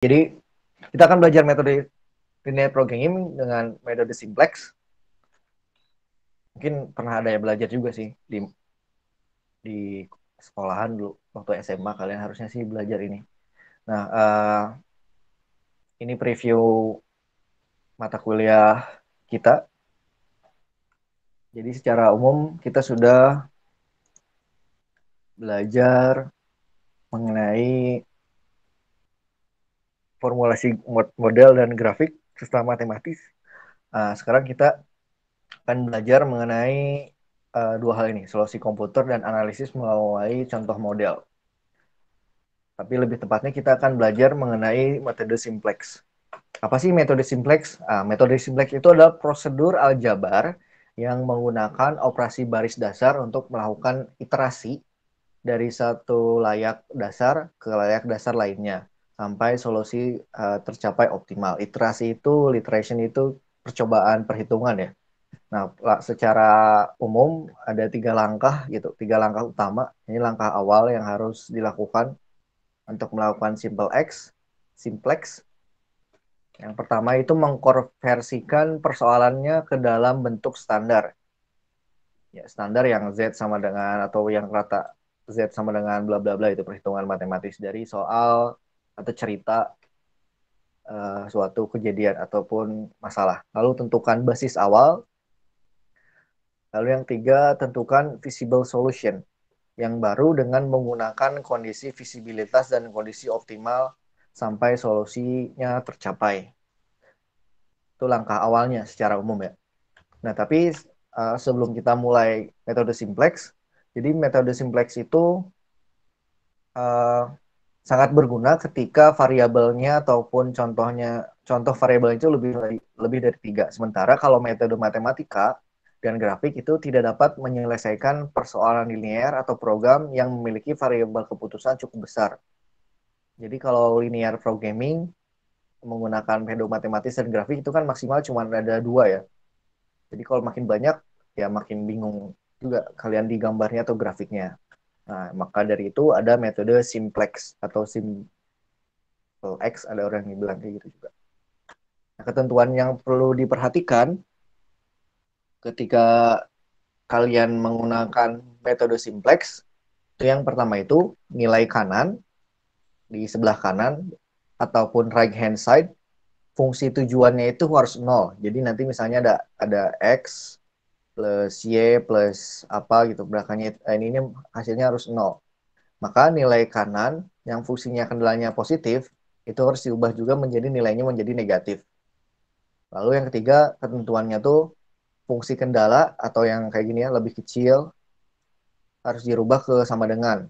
Jadi kita akan belajar metode linear programming dengan metode simplex. Mungkin pernah ada yang belajar juga sih di di sekolahan dulu waktu SMA kalian harusnya sih belajar ini. Nah, uh, ini preview mata kuliah kita. Jadi secara umum kita sudah belajar mengenai formulasi model dan grafik serta matematis. Uh, sekarang kita akan belajar mengenai uh, dua hal ini, solusi komputer dan analisis melalui contoh model. Tapi lebih tepatnya kita akan belajar mengenai metode simplex. Apa sih metode simplex? Uh, metode simplex itu adalah prosedur aljabar yang menggunakan operasi baris dasar untuk melakukan iterasi dari satu layak dasar ke layak dasar lainnya sampai solusi uh, tercapai optimal. Iterasi itu, literation itu percobaan perhitungan ya. Nah, secara umum ada tiga langkah gitu, tiga langkah utama. Ini langkah awal yang harus dilakukan untuk melakukan simple X, simplex. Yang pertama itu mengkonversikan persoalannya ke dalam bentuk standar. Ya, standar yang Z sama dengan atau yang rata Z sama dengan bla bla bla itu perhitungan matematis dari soal atau cerita uh, suatu kejadian ataupun masalah. Lalu tentukan basis awal. Lalu yang tiga, tentukan visible solution yang baru dengan menggunakan kondisi visibilitas dan kondisi optimal sampai solusinya tercapai. Itu langkah awalnya secara umum ya. Nah, tapi uh, sebelum kita mulai metode simplex, jadi metode simplex itu uh, sangat berguna ketika variabelnya ataupun contohnya contoh variabel itu lebih dari, lebih dari tiga. Sementara kalau metode matematika dan grafik itu tidak dapat menyelesaikan persoalan linear atau program yang memiliki variabel keputusan cukup besar. Jadi kalau linear programming menggunakan metode matematis dan grafik itu kan maksimal cuma ada dua ya. Jadi kalau makin banyak ya makin bingung juga kalian di gambarnya atau grafiknya. Nah, maka dari itu ada metode simplex atau simplex ada orang yang bilang kayak gitu juga. Nah, ketentuan yang perlu diperhatikan ketika kalian menggunakan metode simplex itu yang pertama itu nilai kanan di sebelah kanan ataupun right hand side fungsi tujuannya itu harus nol. Jadi nanti misalnya ada ada x plus Y plus apa gitu belakangnya eh, ini, ini hasilnya harus nol. Maka nilai kanan yang fungsinya kendalanya positif itu harus diubah juga menjadi nilainya menjadi negatif. Lalu yang ketiga ketentuannya tuh fungsi kendala atau yang kayak gini ya lebih kecil harus dirubah ke sama dengan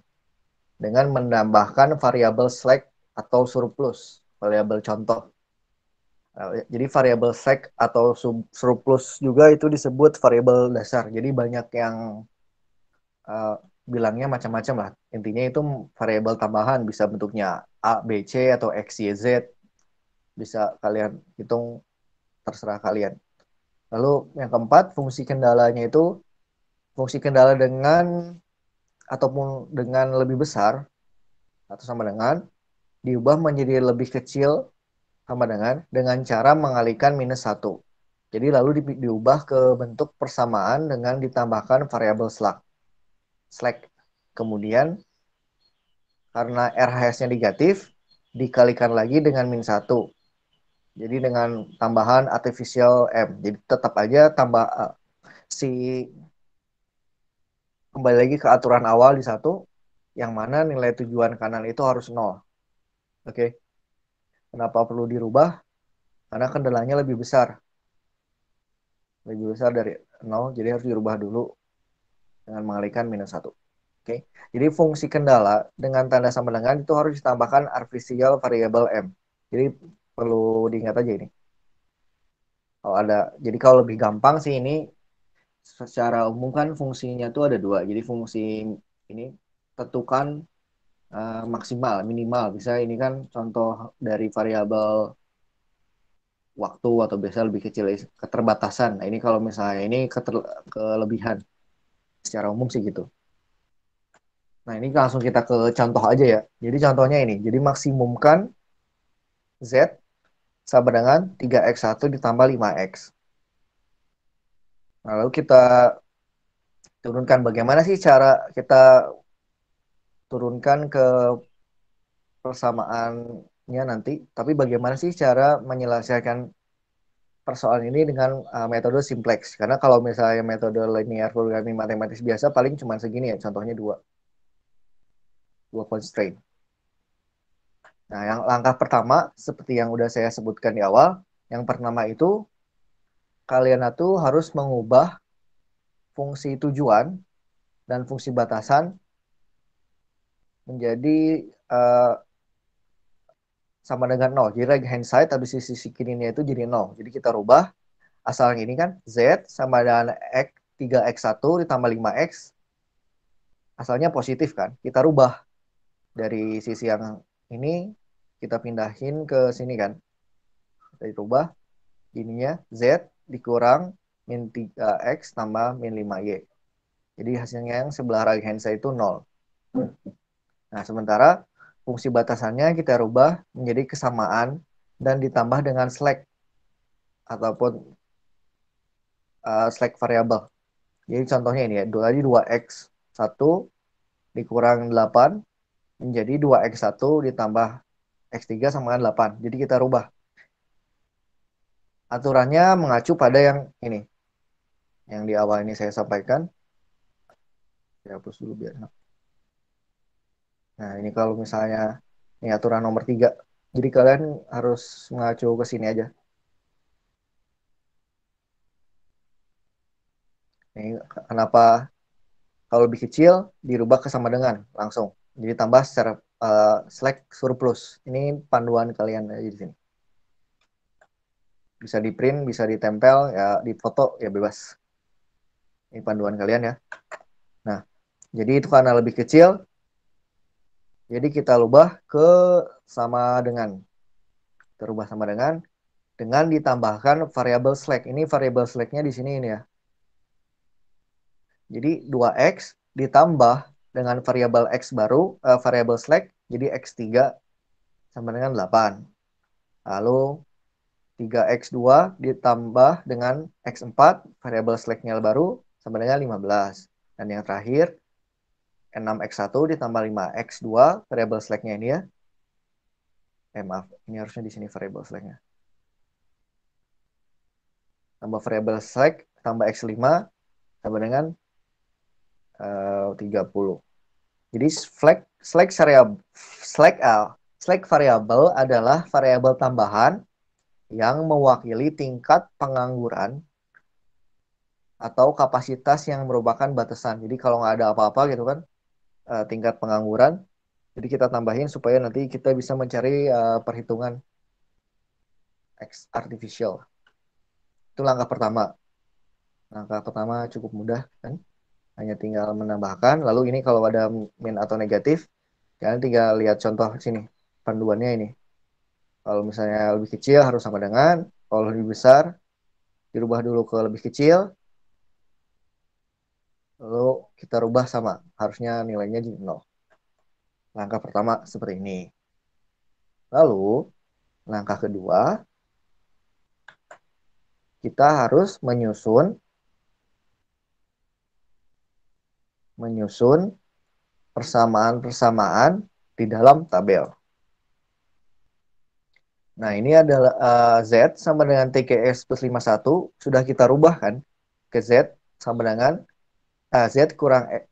dengan menambahkan variabel slack atau surplus variabel contoh Eh, jadi variabel sec atau surplus juga itu disebut variabel dasar. Jadi banyak yang uh, bilangnya macam-macam lah. Intinya itu variabel tambahan bisa bentuknya A, B, C atau X, Y, Z. Bisa kalian hitung terserah kalian. Lalu yang keempat, fungsi kendalanya itu fungsi kendala dengan ataupun dengan lebih besar atau sama dengan diubah menjadi lebih kecil sama dengan dengan cara mengalihkan minus satu, Jadi lalu di, diubah ke bentuk persamaan dengan ditambahkan variabel slack. Slack. Kemudian karena RHS-nya negatif, dikalikan lagi dengan minus satu, Jadi dengan tambahan artificial M. Jadi tetap aja tambah uh, si kembali lagi ke aturan awal di satu yang mana nilai tujuan kanan itu harus nol. Oke. Okay? Kenapa perlu dirubah? Karena kendalanya lebih besar. Lebih besar dari 0, jadi harus dirubah dulu dengan mengalihkan minus 1. Oke, jadi fungsi kendala dengan tanda sama dengan itu harus ditambahkan artificial variable m. Jadi perlu diingat aja ini. Kalau ada, jadi kalau lebih gampang sih ini secara umum kan fungsinya tuh ada dua. Jadi fungsi ini tentukan Eh, maksimal minimal bisa ini kan contoh dari variabel waktu atau biasa lebih kecil keterbatasan nah, ini kalau misalnya ini keter, kelebihan secara umum sih gitu nah ini langsung kita ke contoh aja ya jadi contohnya ini jadi maksimumkan z sama dengan 3x1 ditambah 5x nah, lalu kita turunkan bagaimana sih cara kita turunkan ke persamaannya nanti, tapi bagaimana sih cara menyelesaikan persoalan ini dengan uh, metode simplex? Karena kalau misalnya metode linear programming matematis biasa paling cuma segini ya, contohnya dua. Dua constraint. Nah, yang langkah pertama seperti yang udah saya sebutkan di awal, yang pertama itu kalian itu harus mengubah fungsi tujuan dan fungsi batasan menjadi uh, sama dengan 0. Jadi right hand side tapi sisi, sisi kirinya itu jadi 0. Jadi kita rubah asal yang ini kan Z sama dengan X 3X1 ditambah 5X asalnya positif kan. Kita rubah dari sisi yang ini kita pindahin ke sini kan. Kita rubah ininya Z dikurang min 3X tambah min 5Y. Jadi hasilnya yang sebelah right hand side itu 0. Nah, sementara fungsi batasannya kita rubah menjadi kesamaan dan ditambah dengan slack ataupun uh, slack variabel. Jadi contohnya ini ya, tadi 2 x satu dikurang delapan menjadi dua x satu ditambah x tiga sama dengan delapan Jadi kita rubah. Aturannya mengacu pada yang ini. Yang di awal ini saya sampaikan. Saya hapus dulu biar enak. Nah, ini kalau misalnya ini aturan nomor tiga. Jadi kalian harus mengacu ke sini aja. Ini kenapa kalau lebih kecil dirubah ke sama dengan langsung. Jadi tambah secara uh, eh, select surplus. Ini panduan kalian aja di sini. Bisa di print, bisa ditempel, ya di foto, ya bebas. Ini panduan kalian ya. Nah, jadi itu karena lebih kecil, jadi kita ubah ke sama dengan. Terubah sama dengan dengan ditambahkan variabel slack. Ini variabel slacknya di sini ini ya. Jadi 2x ditambah dengan variabel x baru, uh, eh, variabel slack jadi x3 sama dengan 8. Lalu 3x2 ditambah dengan x4, variabel slacknya baru sama dengan 15. Dan yang terakhir 6X1 ditambah 5X2 variable slack-nya ini ya. Eh maaf, ini harusnya di sini variable slack-nya. Tambah variable slack, tambah X5, sama dengan eh, uh, 30. Jadi slack slack variable slack uh, slack variable adalah variable tambahan yang mewakili tingkat pengangguran atau kapasitas yang merupakan batasan. Jadi kalau nggak ada apa-apa gitu kan, uh, tingkat pengangguran. Jadi kita tambahin supaya nanti kita bisa mencari uh, perhitungan X artificial. Itu langkah pertama. Langkah pertama cukup mudah kan. Hanya tinggal menambahkan. Lalu ini kalau ada min atau negatif, kalian tinggal lihat contoh sini. Panduannya ini. Kalau misalnya lebih kecil harus sama dengan. Kalau lebih besar, dirubah dulu ke lebih kecil lalu kita rubah sama harusnya nilainya di nol langkah pertama seperti ini lalu langkah kedua kita harus menyusun menyusun persamaan-persamaan di dalam tabel. Nah, ini adalah uh, Z sama dengan TKS plus 51, sudah kita rubah kan ke Z sama dengan uh, Z kurang e,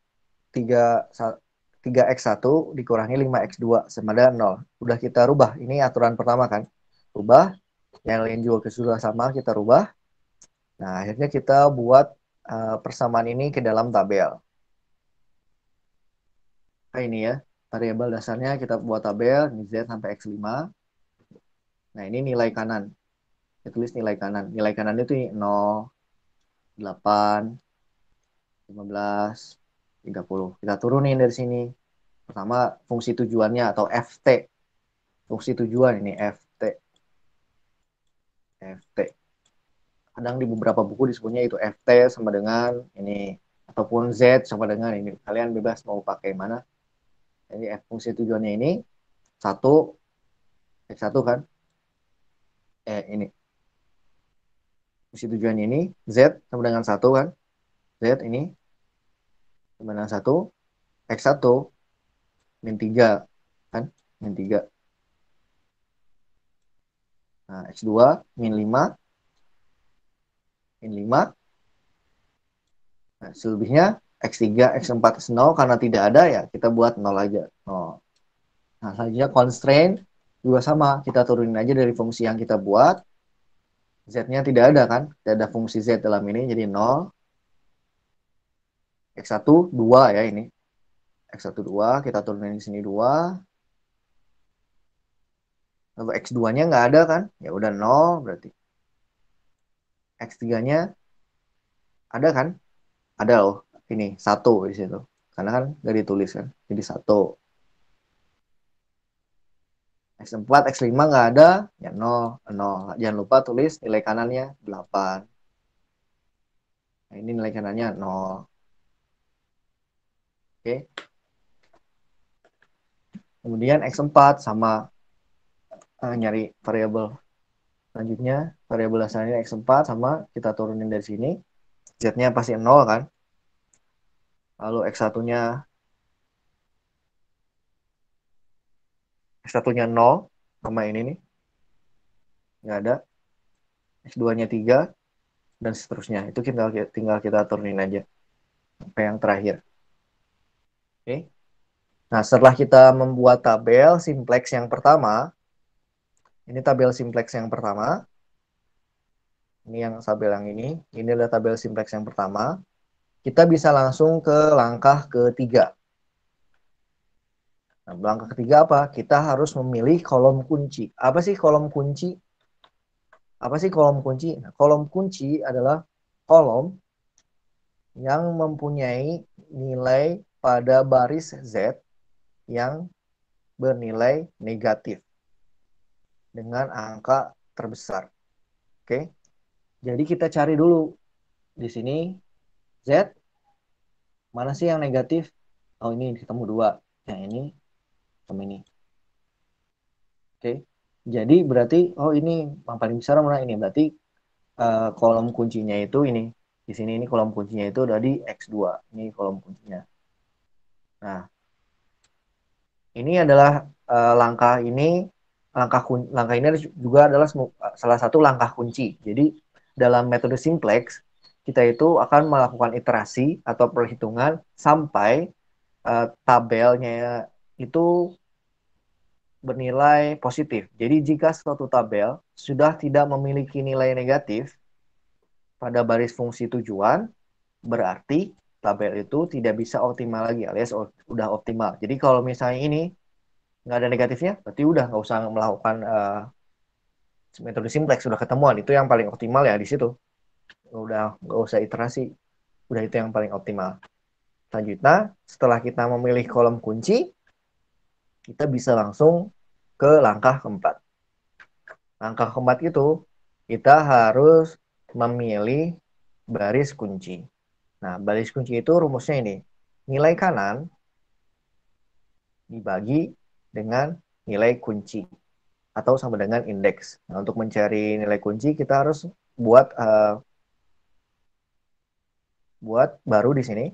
3, 3X1 dikurangi 5X2 sama dengan 0. Udah kita rubah. Ini aturan pertama kan. Rubah. Yang lain juga sudah sama kita rubah. Nah, akhirnya kita buat uh, persamaan ini ke dalam tabel. Nah, ini ya. Variabel dasarnya kita buat tabel. Ini Z sampai X5. Nah, ini nilai kanan. Kita tulis nilai kanan. Nilai kanan itu 0, 8, 15, 30. Kita turunin dari sini. Pertama fungsi tujuannya atau FT. Fungsi tujuan ini FT. FT. Kadang di beberapa buku disebutnya itu FT sama dengan ini ataupun Z sama dengan ini. Kalian bebas mau pakai mana. Jadi F fungsi tujuannya ini satu X1 kan? Eh ini. Fungsi tujuannya ini Z sama dengan satu kan? Z ini Dimana 1, X1, min 3, kan? Min 3. Nah, X2, min 5, min 5. Nah, selebihnya X3, X4, X0 karena tidak ada ya kita buat 0 aja. 0. Nah, selanjutnya constraint juga sama. Kita turunin aja dari fungsi yang kita buat. Z-nya tidak ada kan? Tidak ada fungsi Z dalam ini, jadi 0. X1 2 ya ini. X1 2 kita turunin di sini 2. Lalu X2-nya nggak ada kan? Ya udah 0 berarti. X3-nya ada kan? Ada loh. Ini 1 di situ. Karena kan nggak ditulis kan. Jadi 1. X4, X5 nggak ada, ya 0, 0. Jangan lupa tulis nilai kanannya 8. Nah, ini nilai kanannya 0. Oke. Kemudian X4 sama uh, nyari variabel. Selanjutnya variabel dasarnya X4 sama kita turunin dari sini. Z-nya pasti 0 kan. Lalu X1-nya X1-nya 0 sama ini nih. Enggak ada. X2-nya 3 dan seterusnya. Itu kita tinggal kita turunin aja sampai yang terakhir. Okay. Nah, setelah kita membuat tabel simplex yang pertama, ini tabel simplex yang pertama, ini yang saya bilang ini, ini adalah tabel simplex yang pertama, kita bisa langsung ke langkah ketiga. Nah, langkah ketiga apa? Kita harus memilih kolom kunci. Apa sih kolom kunci? Apa sih kolom kunci? Nah, kolom kunci adalah kolom yang mempunyai nilai pada baris Z yang bernilai negatif dengan angka terbesar. Oke. Jadi kita cari dulu di sini Z mana sih yang negatif? Oh, ini ketemu dua. Yang ini sama ini. Oke. Jadi berarti oh ini yang paling besar mana ini? Berarti uh, kolom kuncinya itu ini. Di sini ini kolom kuncinya itu dari X2. Ini kolom kuncinya. Nah, ini adalah uh, langkah ini langkah langkah ini juga adalah salah satu langkah kunci. Jadi dalam metode simplex kita itu akan melakukan iterasi atau perhitungan sampai uh, tabelnya itu bernilai positif. Jadi jika suatu tabel sudah tidak memiliki nilai negatif pada baris fungsi tujuan, berarti label itu tidak bisa optimal lagi alias udah optimal. Jadi kalau misalnya ini nggak ada negatifnya, berarti udah nggak usah melakukan uh, metode simplex sudah ketemuan itu yang paling optimal ya di situ. Udah nggak usah iterasi, udah itu yang paling optimal. Selanjutnya, setelah kita memilih kolom kunci, kita bisa langsung ke langkah keempat. Langkah keempat itu kita harus memilih baris kunci. Nah, baris kunci itu rumusnya ini. Nilai kanan dibagi dengan nilai kunci atau sama dengan indeks. Nah, untuk mencari nilai kunci kita harus buat uh, buat baru di sini.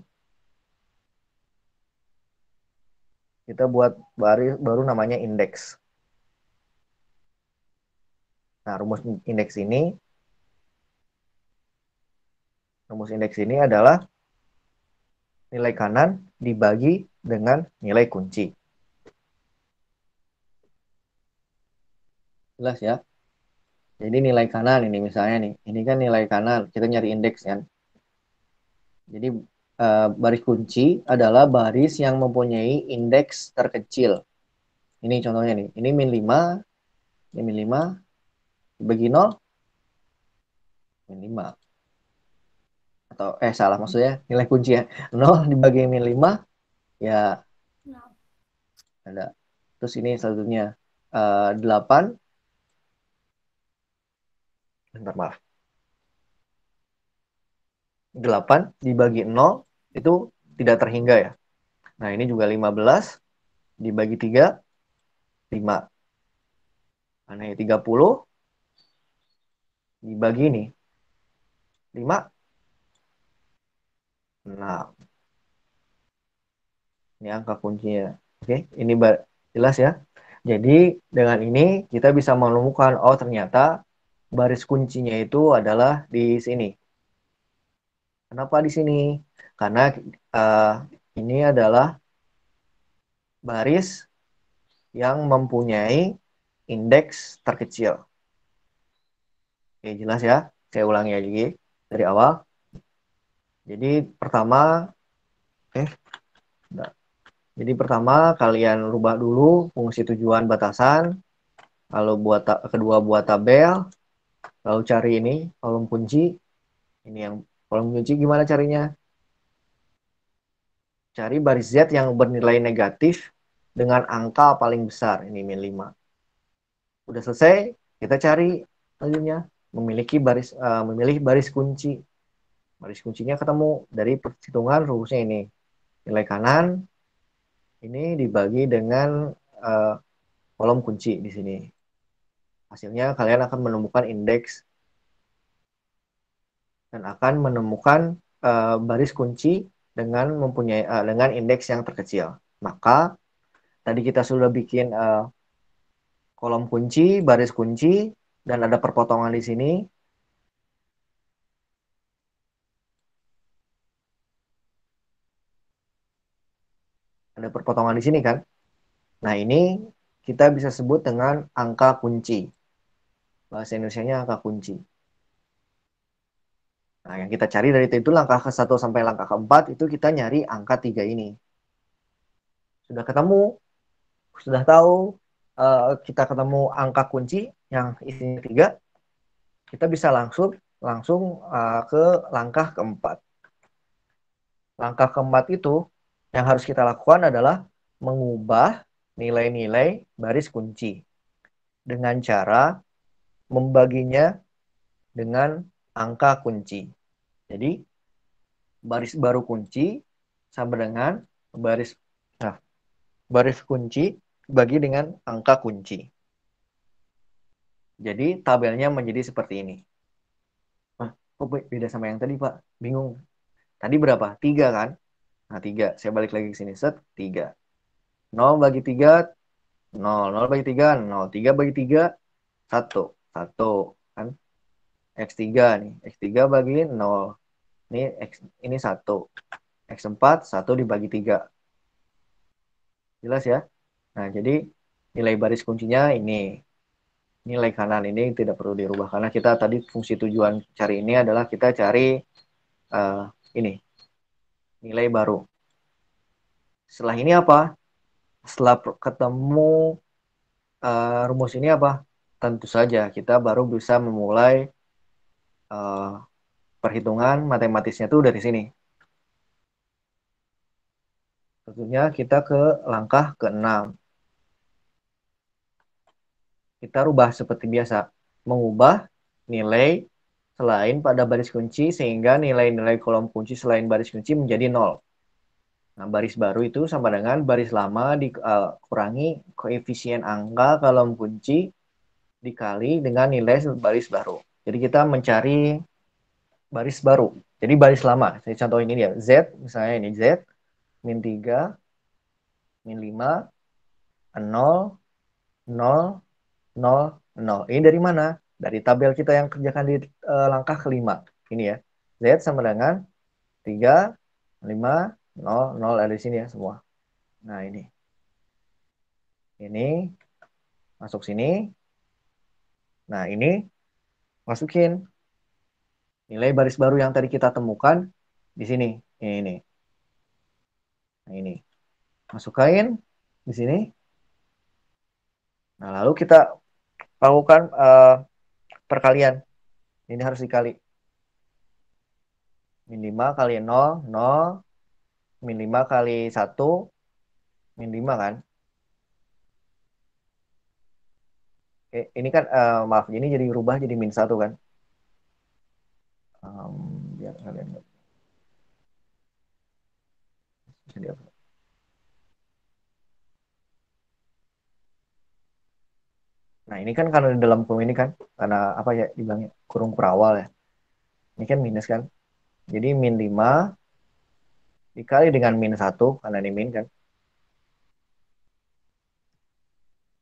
Kita buat baru baru namanya indeks. Nah, rumus indeks ini rumus indeks ini adalah nilai kanan dibagi dengan nilai kunci. Jelas ya? Jadi nilai kanan ini misalnya nih, ini kan nilai kanan, kita nyari indeks kan. Jadi eh, baris kunci adalah baris yang mempunyai indeks terkecil. Ini contohnya nih, ini min 5, ini min 5, dibagi 0, min 5 atau eh salah maksudnya nilai kunci ya 0 dibagi min 5 ya ada terus ini satunya uh, 8 bentar maaf delapan dibagi nol itu tidak terhingga ya nah ini juga lima belas dibagi 3 5 nah tiga puluh dibagi ini lima 6. Ini angka kuncinya. Oke, ini jelas ya. Jadi dengan ini kita bisa menemukan, oh ternyata baris kuncinya itu adalah di sini. Kenapa di sini? Karena uh, ini adalah baris yang mempunyai indeks terkecil. Oke, jelas ya? Saya ulangi lagi dari awal. Jadi pertama, eh, enggak. jadi pertama kalian rubah dulu fungsi tujuan batasan, lalu buat kedua buat tabel, lalu cari ini kolom kunci, ini yang kolom kunci gimana carinya? Cari baris Z yang bernilai negatif dengan angka paling besar, ini min 5. Udah selesai, kita cari selanjutnya memiliki baris uh, memilih baris kunci baris kuncinya ketemu dari perhitungan rumusnya ini nilai kanan ini dibagi dengan uh, kolom kunci di sini hasilnya kalian akan menemukan indeks dan akan menemukan uh, baris kunci dengan mempunyai uh, dengan indeks yang terkecil maka tadi kita sudah bikin uh, kolom kunci baris kunci dan ada perpotongan di sini ada perpotongan di sini kan. Nah ini kita bisa sebut dengan angka kunci. Bahasa Indonesia-nya angka kunci. Nah, yang kita cari dari itu langkah ke satu sampai langkah ke keempat itu kita nyari angka tiga ini. Sudah ketemu, sudah tahu eh, kita ketemu angka kunci yang isinya tiga, kita bisa langsung langsung eh, ke langkah keempat. Langkah keempat itu yang harus kita lakukan adalah mengubah nilai-nilai baris kunci dengan cara membaginya dengan angka kunci. Jadi baris baru kunci sama dengan baris nah, baris kunci bagi dengan angka kunci. Jadi tabelnya menjadi seperti ini. Ah kok beda sama yang tadi, Pak? Bingung. Tadi berapa? Tiga kan? Nah, 3. Saya balik lagi ke sini. Set, 3. 0 bagi 3, 0. 0 bagi 3, 0. 3 bagi 3, 1. 1. Kan? X3 nih. X3 bagi 0. Ini, X, ini 1. X4, 1 dibagi 3. Jelas ya? Nah, jadi nilai baris kuncinya ini. Nilai kanan ini tidak perlu dirubah. Karena kita tadi fungsi tujuan cari ini adalah kita cari uh, ini nilai baru. Setelah ini apa? Setelah ketemu uh, rumus ini apa? Tentu saja kita baru bisa memulai uh, perhitungan matematisnya itu dari sini. Tentunya kita ke langkah ke-6. Kita rubah seperti biasa, mengubah nilai selain pada baris kunci sehingga nilai-nilai kolom kunci selain baris kunci menjadi nol. Nah, baris baru itu sama dengan baris lama dikurangi eh, koefisien angka kolom kunci dikali dengan nilai baris baru. Jadi kita mencari baris baru. Jadi baris lama. Jadi contoh ini dia Z, misalnya ini Z, min 3, min 5, nol nol nol nol. Ini dari mana? dari tabel kita yang kerjakan di e, langkah kelima ini ya z sama dengan 3 5 0 0 ada di sini ya semua nah ini ini masuk sini nah ini masukin nilai baris baru yang tadi kita temukan di sini ini, ini. Nah, ini masukkan di sini nah lalu kita lakukan uh, perkalian. Ini harus dikali. Minimal kali 0, 0. Minimal kali 1, minimal kan. Oke, ini kan, uh, maaf, ini jadi rubah jadi min 1 kan. Um, biar kalian nggak. Jadi apa? Nah ini kan karena di dalam kurung ini kan karena apa ya dibilangnya kurung kurawal ya. Ini kan minus kan. Jadi min 5 dikali dengan min 1 karena ini min kan.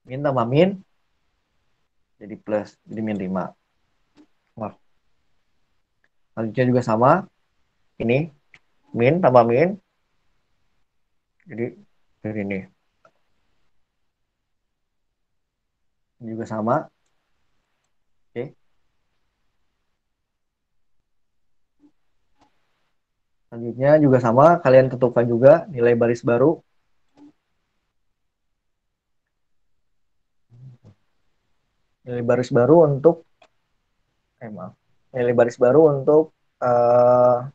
Min tambah min jadi plus jadi min 5. Wah. Lanjutnya juga sama. Ini min tambah min jadi dari ini Ini juga sama. Oke. Selanjutnya juga sama, kalian tentukan juga nilai baris baru. Nilai baris baru untuk eh maaf, nilai baris baru untuk uh,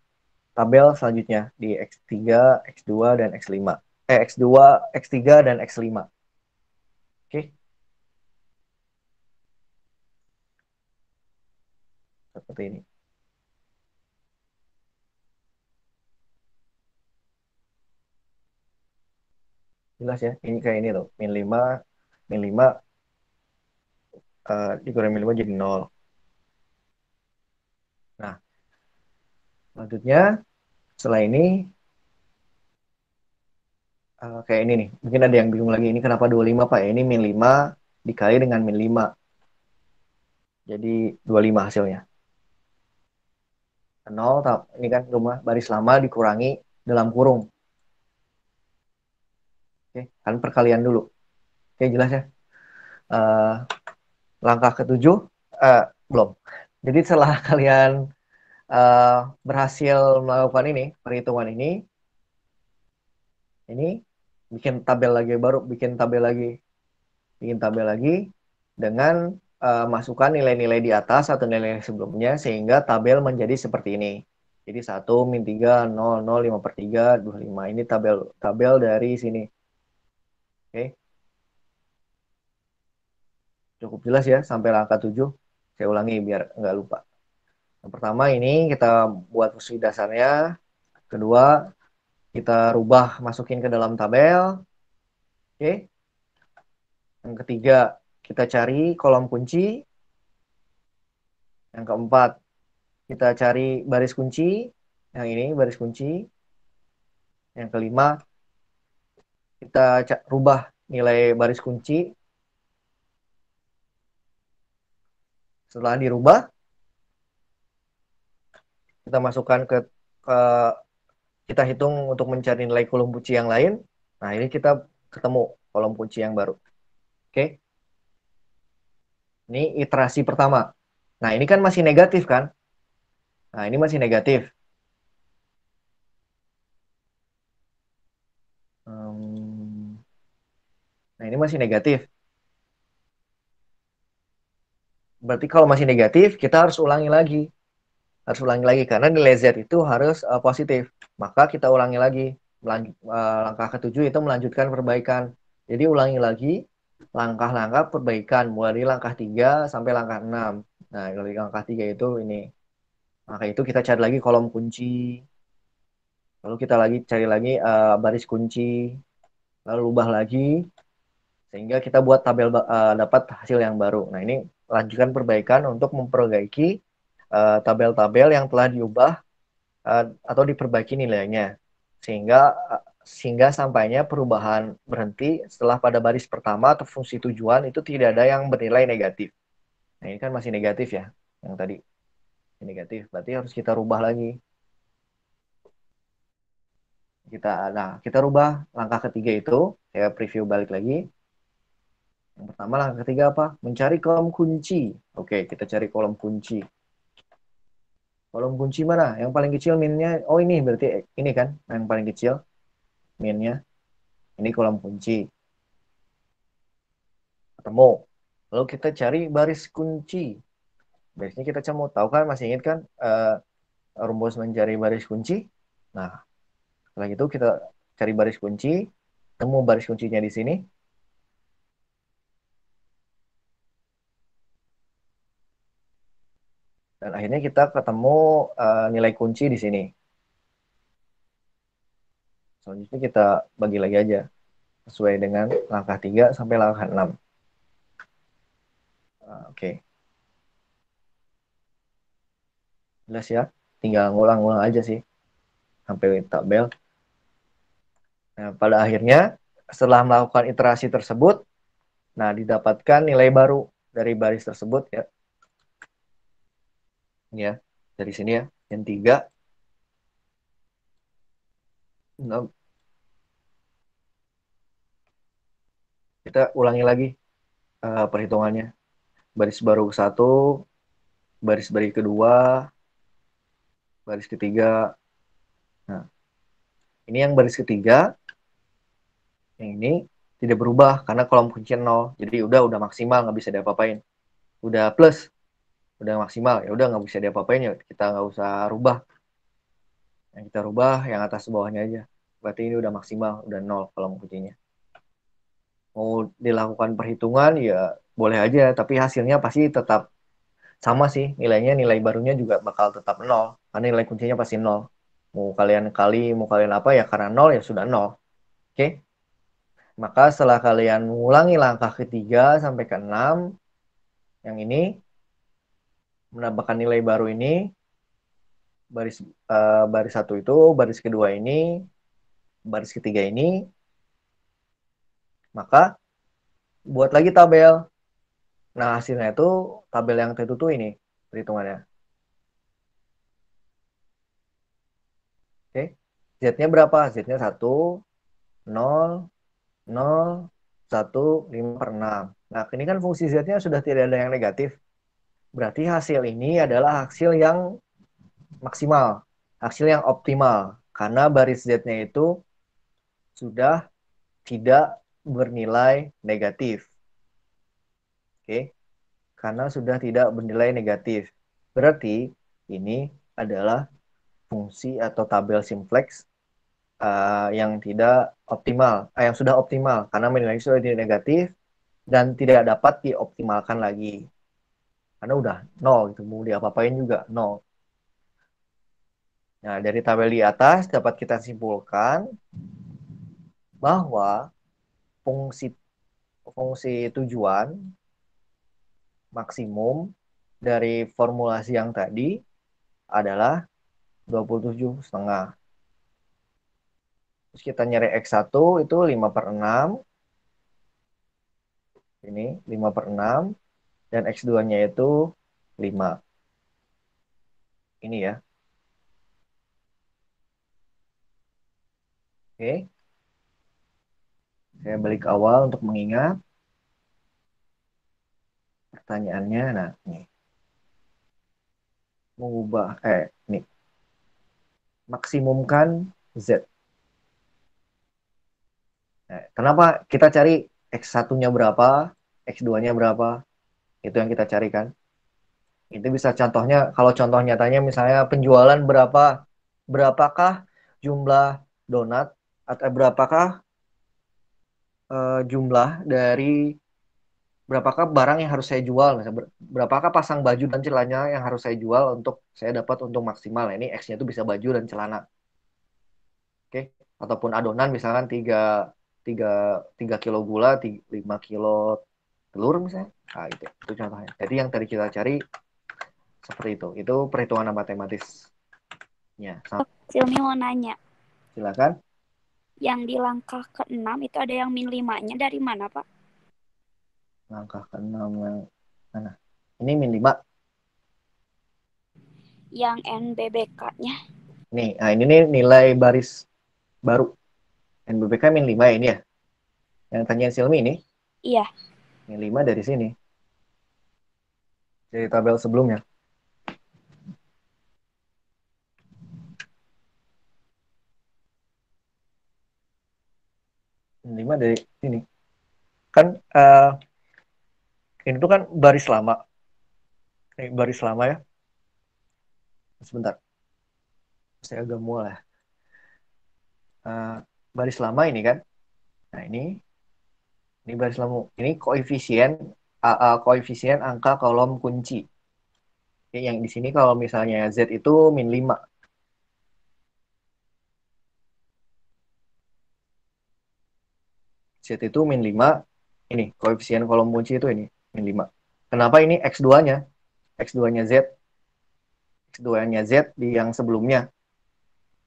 tabel selanjutnya di X3, X2, dan X5. Eh, X2, X3, dan X5. Oke. Okay. seperti ini. Jelas ya, ini kayak ini loh, min 5, min 5, uh, eh, dikurangi min 5 jadi 0. Nah, selanjutnya setelah ini uh, kayak ini nih. Mungkin ada yang bingung lagi, ini kenapa 25 Pak? Ini min 5 dikali dengan min 5. Jadi 25 hasilnya nol ini kan rumah baris lama dikurangi dalam kurung oke kan perkalian dulu oke jelas ya uh, langkah ketujuh uh, belum jadi setelah kalian uh, berhasil melakukan ini perhitungan ini ini bikin tabel lagi baru bikin tabel lagi bikin tabel lagi dengan uh, masukkan nilai-nilai di atas atau nilai, nilai sebelumnya sehingga tabel menjadi seperti ini. Jadi 1, min 3, 0, 0, 5 per 3, 25. Ini tabel tabel dari sini. Oke. Okay. Cukup jelas ya sampai angka 7. Saya ulangi biar nggak lupa. Yang pertama ini kita buat fungsi dasarnya. Kedua, kita rubah masukin ke dalam tabel. Oke. Okay. Yang ketiga, kita cari kolom kunci. Yang keempat, kita cari baris kunci. Yang ini baris kunci. Yang kelima, kita rubah nilai baris kunci. Setelah dirubah, kita masukkan ke, ke kita hitung untuk mencari nilai kolom kunci yang lain. Nah, ini kita ketemu kolom kunci yang baru. Oke. Okay. Ini iterasi pertama. Nah, ini kan masih negatif kan? Nah, ini masih negatif. nah, ini masih negatif. Berarti kalau masih negatif, kita harus ulangi lagi. Harus ulangi lagi, karena nilai Z itu harus uh, positif. Maka kita ulangi lagi. Melanjut, uh, eh, langkah ketujuh itu melanjutkan perbaikan. Jadi ulangi lagi langkah-langkah perbaikan mulai dari langkah 3 sampai langkah 6. Nah, dari langkah 3 itu ini. Maka itu kita cari lagi kolom kunci. Lalu kita lagi cari lagi uh, baris kunci. Lalu ubah lagi sehingga kita buat tabel uh, dapat hasil yang baru. Nah, ini lanjutkan perbaikan untuk memperbaiki eh, tabel-tabel uh, yang telah diubah uh, atau diperbaiki nilainya sehingga sehingga sampainya perubahan berhenti setelah pada baris pertama atau fungsi tujuan itu tidak ada yang bernilai negatif. Nah ini kan masih negatif ya, yang tadi Ini negatif. Berarti harus kita rubah lagi. Kita, nah kita rubah langkah ketiga itu, saya preview balik lagi. Yang pertama langkah ketiga apa? Mencari kolom kunci. Oke, kita cari kolom kunci. Kolom kunci mana? Yang paling kecil minnya, oh ini berarti ini kan, yang paling kecil minnya ini kolom kunci ketemu lalu kita cari baris kunci biasanya kita cuma tahu kan masih ingat kan uh, eh, rumus mencari baris kunci nah setelah itu kita cari baris kunci temu baris kuncinya di sini dan akhirnya kita ketemu uh, nilai kunci di sini selanjutnya kita bagi lagi aja sesuai dengan langkah 3 sampai langkah 6 ah, oke okay. jelas ya tinggal ngulang-ngulang aja sih sampai tabel nah pada akhirnya setelah melakukan iterasi tersebut nah didapatkan nilai baru dari baris tersebut ya ya dari sini ya yang tiga Kita ulangi lagi uh, perhitungannya. Baris baru ke satu baris baris kedua, baris ketiga. Nah, ini yang baris ketiga, yang ini tidak berubah karena kolom kunci nol. Jadi udah udah maksimal nggak bisa diapa-apain. Udah plus, udah maksimal ya udah nggak bisa diapa-apain ya kita nggak usah rubah. Yang kita rubah yang atas bawahnya aja. Berarti ini udah maksimal, udah nol kolom kuncinya mau dilakukan perhitungan ya boleh aja tapi hasilnya pasti tetap sama sih nilainya nilai barunya juga bakal tetap nol karena nilai kuncinya pasti nol mau kalian kali mau kalian apa ya karena nol ya sudah nol oke okay? maka setelah kalian mengulangi langkah ketiga sampai ke enam yang ini menambahkan nilai baru ini baris uh, baris satu itu baris kedua ini baris ketiga ini maka buat lagi tabel. Nah, hasilnya itu tabel yang itu tuh ini perhitungannya. Oke. Z-nya berapa? Z-nya 1 0 0 1 5 per 6. Nah, ini kan fungsi Z-nya sudah tidak ada yang negatif. Berarti hasil ini adalah hasil yang maksimal, hasil yang optimal. Karena baris Z-nya itu sudah tidak bernilai negatif. Oke. Karena sudah tidak bernilai negatif. Berarti ini adalah fungsi atau tabel simplex uh, yang tidak optimal, uh, yang sudah optimal karena menilai sudah tidak negatif dan tidak dapat dioptimalkan lagi. Karena udah nol gitu, mau diapa-apain juga nol. Nah, dari tabel di atas dapat kita simpulkan bahwa fungsi fungsi tujuan maksimum dari formulasi yang tadi adalah 27 setengah. Terus kita nyari X1 itu 5 per 6. Ini 5 per 6. Dan X2-nya itu 5. Ini ya. Oke. Okay. Saya balik ke awal untuk mengingat. Pertanyaannya, nah ini. Mengubah, eh, nih. Maksimumkan Z. Nah, kenapa kita cari x satunya berapa, X2-nya berapa, itu yang kita carikan. Itu bisa contohnya, kalau contoh nyatanya misalnya penjualan berapa, berapakah jumlah donat, atau eh, berapakah uh, jumlah dari berapakah barang yang harus saya jual, nah, berapakah pasang baju dan celana yang harus saya jual untuk saya dapat untung maksimal. Nah, ini X-nya itu bisa baju dan celana. Oke, okay? ataupun adonan misalkan 3 3 3 kilo gula, 3, 5 kilo telur misalnya. Nah, itu, itu contohnya. Jadi yang tadi kita cari seperti itu. Itu perhitungan matematisnya. Silmi mau nanya. Silakan yang di langkah ke-6 itu ada yang min 5-nya dari mana, Pak? Langkah ke-6 yang mana? Ini min 5. Yang NBBK-nya. Nih, nah ini nih nilai baris baru. NBBK min 5 ya ini ya? Yang tangensi Silmi ini? Iya. Min 5 dari sini. Dari tabel sebelumnya. diterima dari ini kan uh, ini tuh kan baris lama ini eh, baris lama ya sebentar saya agak mulai ya. uh, eh, baris lama ini kan nah ini ini baris lama ini koefisien uh, uh, koefisien angka kolom kunci yang di sini kalau misalnya Z itu min 5 Z itu min 5, ini koefisien kolom kunci itu ini, min 5. Kenapa ini X2-nya? X2-nya Z, X2-nya Z di yang sebelumnya.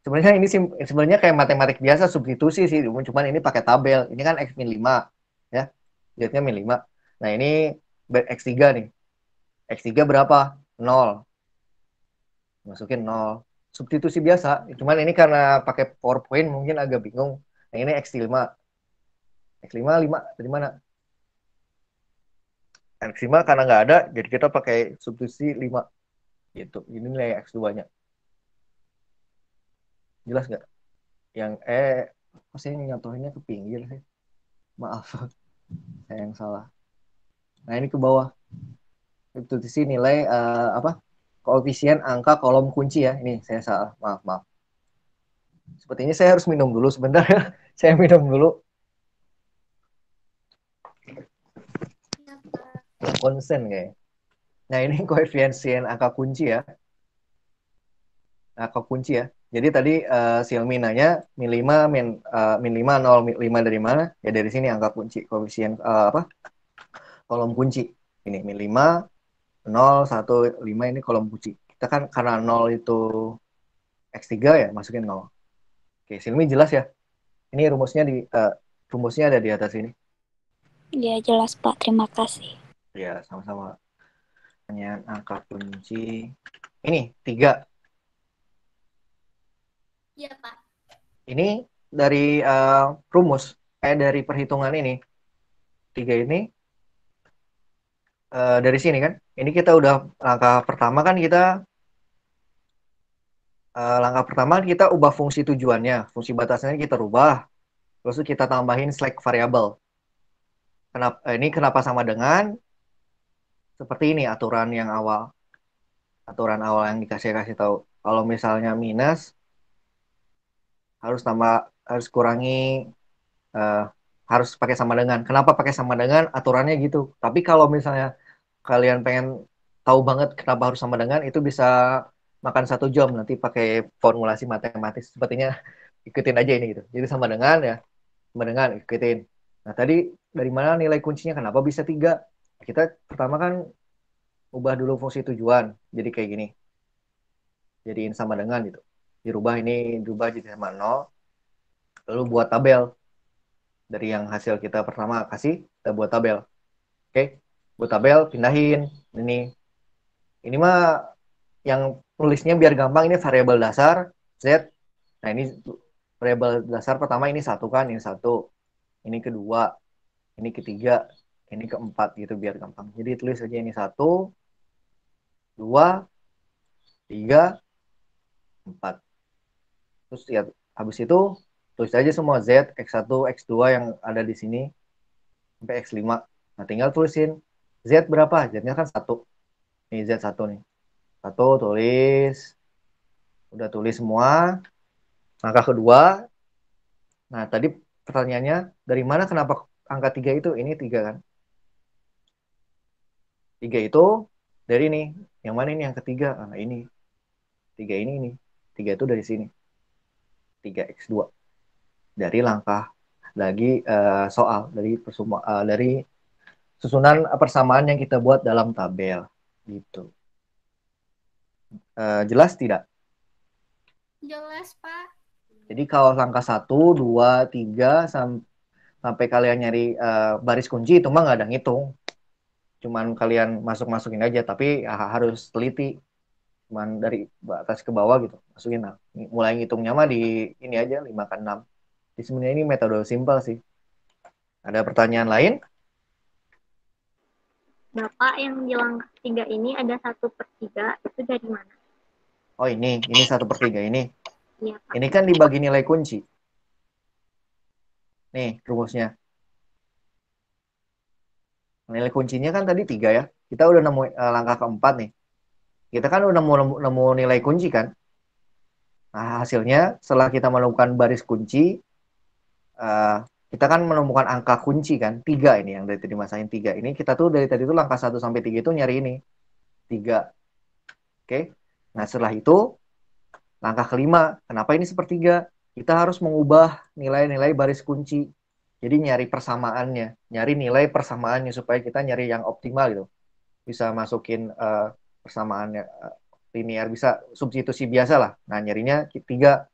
Sebenarnya ini sebenarnya kayak matematik biasa substitusi sih, cuman ini pakai tabel. Ini kan X min 5, ya. Z-nya min 5. Nah ini X3 nih. X3 berapa? 0. Masukin 0 substitusi biasa. Cuman ini karena pakai PowerPoint mungkin agak bingung. Nah, ini X5. X5 5 dari mana? X5 karena nggak ada, jadi kita pakai substitusi 5. Gitu. Ini nilai X2-nya. Jelas nggak? Yang E, aku sih nyatuhinnya ke pinggir sih. Maaf. Saya yang salah. Nah, ini ke bawah. Substitusi nilai uh, apa? Koefisien angka kolom kunci ya. Ini saya salah. Maaf, maaf. Sepertinya saya harus minum dulu sebentar ya. saya minum dulu. konsen kayak. Nah ini koefisien angka kunci ya. Angka kunci ya. Jadi tadi uh, eh, Xiaomi nanya min 5, min, uh, min 5, 0, min 5 dari mana? Ya dari sini angka kunci, koefisien uh, apa? Kolom kunci. Ini min 5, 0, 1, 5 ini kolom kunci. Kita kan karena 0 itu X3 ya, masukin 0. Oke, Silmi jelas ya? Ini rumusnya di uh, rumusnya ada di atas ini. Ya jelas Pak, terima kasih. Ya, sama-sama. Pertanyaan angka kunci. Ini, tiga. Iya, Pak. Ini dari uh, rumus, eh, dari perhitungan ini. Tiga ini uh, dari sini kan. Ini kita udah langkah pertama kan kita uh, langkah pertama kita ubah fungsi tujuannya, fungsi batasnya kita rubah. Terus kita tambahin slack variable. Kenapa ini kenapa sama dengan? seperti ini aturan yang awal aturan awal yang dikasih kasih tahu kalau misalnya minus harus tambah harus kurangi uh, harus pakai sama dengan kenapa pakai sama dengan aturannya gitu tapi kalau misalnya kalian pengen tahu banget kenapa harus sama dengan itu bisa makan satu jam nanti pakai formulasi matematis sepertinya ikutin aja ini gitu jadi sama dengan ya sama dengan ikutin nah tadi dari mana nilai kuncinya kenapa bisa tiga kita pertama kan ubah dulu fungsi tujuan jadi kayak gini jadiin sama dengan gitu dirubah ini dirubah jadi sama nol lalu buat tabel dari yang hasil kita pertama kasih kita buat tabel oke okay? buat tabel pindahin ini ini mah yang tulisnya biar gampang ini variabel dasar z nah ini variabel dasar pertama ini satu kan ini satu ini kedua ini ketiga ini keempat gitu biar gampang jadi tulis aja ini satu dua tiga empat terus ya habis itu tulis aja semua z x1 x2 yang ada di sini sampai x5 nah tinggal tulisin z berapa z nya kan satu Ini z satu nih satu tulis udah tulis semua langkah kedua nah tadi pertanyaannya dari mana kenapa angka tiga itu ini tiga kan tiga itu dari ini yang mana ini yang ketiga ah, nah ini tiga ini ini tiga itu dari sini tiga x dua dari langkah lagi uh, soal dari persuma uh, dari susunan persamaan yang kita buat dalam tabel gitu uh, jelas tidak jelas pak jadi kalau langkah satu dua tiga sam sampai kalian nyari uh, baris kunci itu mah nggak ada ngitung cuman kalian masuk-masukin aja tapi ya, harus teliti cuman dari atas ke bawah gitu masukin nah, mulai ngitungnya mah di ini aja 5 ke 6 di sebenarnya ini metode simpel sih ada pertanyaan lain Bapak yang di tiga ini ada satu per tiga itu dari mana? Oh ini, ini satu per tiga ini. Iya, Ini kan dibagi nilai kunci. Nih rumusnya nilai kuncinya kan tadi tiga ya kita udah nemu uh, langkah keempat nih kita kan udah nemu, nemu, nemu nilai kunci kan nah hasilnya setelah kita menemukan baris kunci uh, kita kan menemukan angka kunci kan tiga ini yang dari tadi masain tiga ini kita tuh dari tadi tuh langkah satu sampai tiga itu nyari ini tiga oke okay? nah setelah itu langkah kelima kenapa ini sepertiga kita harus mengubah nilai-nilai baris kunci jadi nyari persamaannya, nyari nilai persamaannya supaya kita nyari yang optimal gitu. Bisa masukin uh, persamaannya uh, linear, bisa substitusi biasa lah. Nah nyarinya tiga.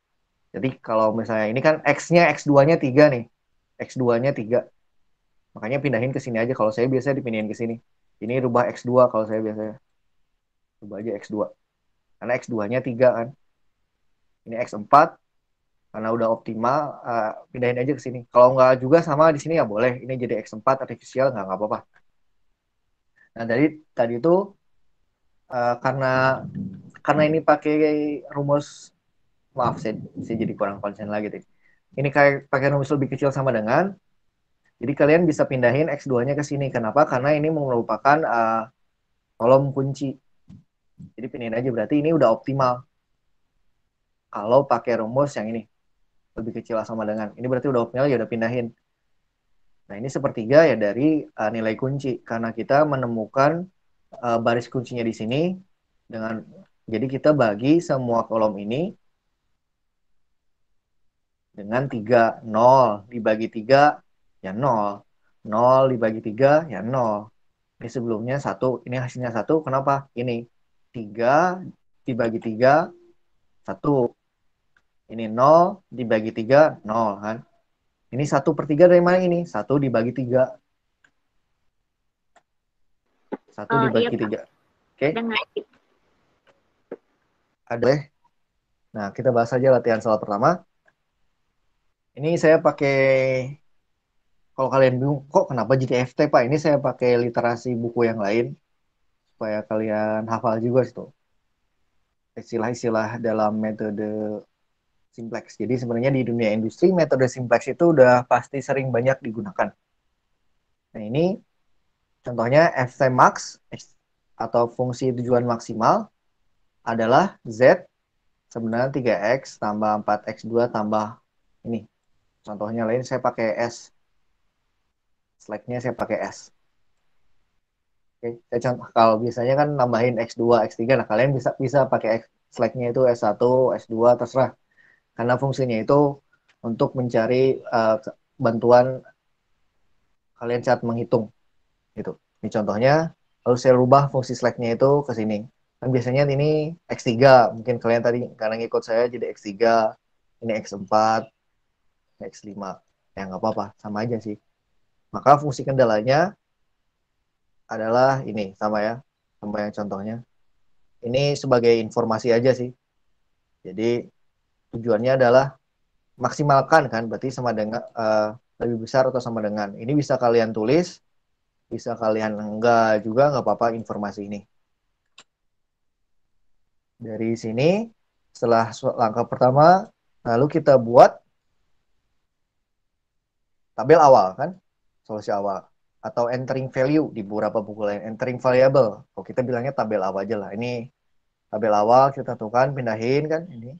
Jadi kalau misalnya ini kan x-nya x2-nya tiga nih, x2-nya tiga. Makanya pindahin ke sini aja. Kalau saya biasanya dipindahin ke sini. Ini rubah x2 kalau saya biasanya. Rubah aja x2. Karena x2-nya tiga kan. Ini x4, karena udah optimal uh, pindahin aja ke sini kalau nggak juga sama di sini ya boleh ini jadi X4 artificial nggak nggak apa-apa nah dari tadi itu uh, karena karena ini pakai rumus maaf saya, saya jadi kurang konsen lagi tadi ini kayak pakai rumus lebih kecil sama dengan jadi kalian bisa pindahin X2-nya ke sini. Kenapa? Karena ini merupakan uh, kolom kunci. Jadi pindahin aja berarti ini udah optimal. Kalau pakai rumus yang ini lebih kecil sama dengan. Ini berarti udah optimal ya udah pindahin. Nah, ini sepertiga ya dari uh, nilai kunci karena kita menemukan uh, baris kuncinya di sini dengan jadi kita bagi semua kolom ini dengan 3 0 dibagi 3 ya 0. 0 dibagi 3 ya 0. Ini sebelumnya 1, ini hasilnya 1. Kenapa? Ini 3 dibagi 3 1 ini 0 dibagi 3, 0 kan. Ini 1 per 3 dari mana ini? 1 dibagi 3. 1 oh, dibagi iya, 3. Oke. Okay? Ada. Nah, kita bahas aja latihan soal pertama. Ini saya pakai kalau kalian bingung kok kenapa jadi FT Pak? Ini saya pakai literasi buku yang lain supaya kalian hafal juga situ. Istilah-istilah dalam metode simplex. Jadi sebenarnya di dunia industri metode simplex itu udah pasti sering banyak digunakan. Nah ini contohnya FT max atau fungsi tujuan maksimal adalah Z sebenarnya 3X tambah 4X2 tambah ini. Contohnya lain saya pakai S. Slacknya saya pakai S. Oke, saya contoh, kalau biasanya kan nambahin X2, X3, nah kalian bisa bisa pakai X, slacknya itu S1, S2, terserah karena fungsinya itu untuk mencari uh, bantuan kalian saat menghitung gitu. Ini contohnya, lalu saya rubah fungsi select-nya itu ke sini. Kan biasanya ini X3, mungkin kalian tadi karena ngikut saya jadi X3, ini X4, X5. Ya nggak apa-apa, sama aja sih. Maka fungsi kendalanya adalah ini, sama ya, sama yang contohnya. Ini sebagai informasi aja sih. Jadi tujuannya adalah maksimalkan kan berarti sama dengan uh, lebih besar atau sama dengan ini bisa kalian tulis bisa kalian enggak juga nggak apa-apa informasi ini dari sini setelah langkah pertama lalu kita buat tabel awal kan solusi awal atau entering value di beberapa buku lain entering variable kalau kita bilangnya tabel awal aja lah ini tabel awal kita tentukan pindahin kan ini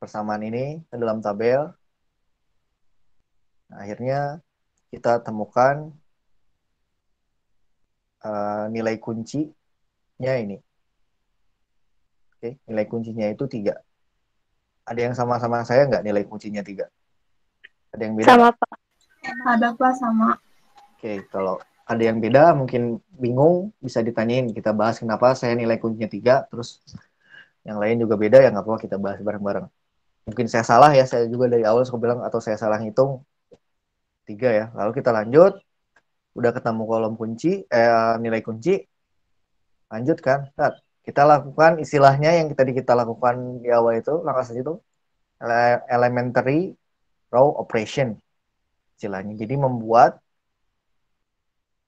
persamaan ini ke dalam tabel. Nah, akhirnya kita temukan uh, nilai kuncinya ini. Oke, nilai kuncinya itu tiga. Ada yang sama-sama saya nggak nilai kuncinya tiga? Ada yang beda? Sama pak. Ada apa? sama. Oke, kalau ada yang beda mungkin bingung bisa ditanyain. Kita bahas kenapa saya nilai kuncinya tiga, terus yang lain juga beda ya nggak apa-apa kita bahas bareng-bareng mungkin saya salah ya saya juga dari awal suka bilang atau saya salah hitung tiga ya lalu kita lanjut udah ketemu kolom kunci eh, nilai kunci lanjut kan kita lakukan istilahnya yang tadi kita lakukan di awal itu langkah saja itu elementary row operation istilahnya jadi membuat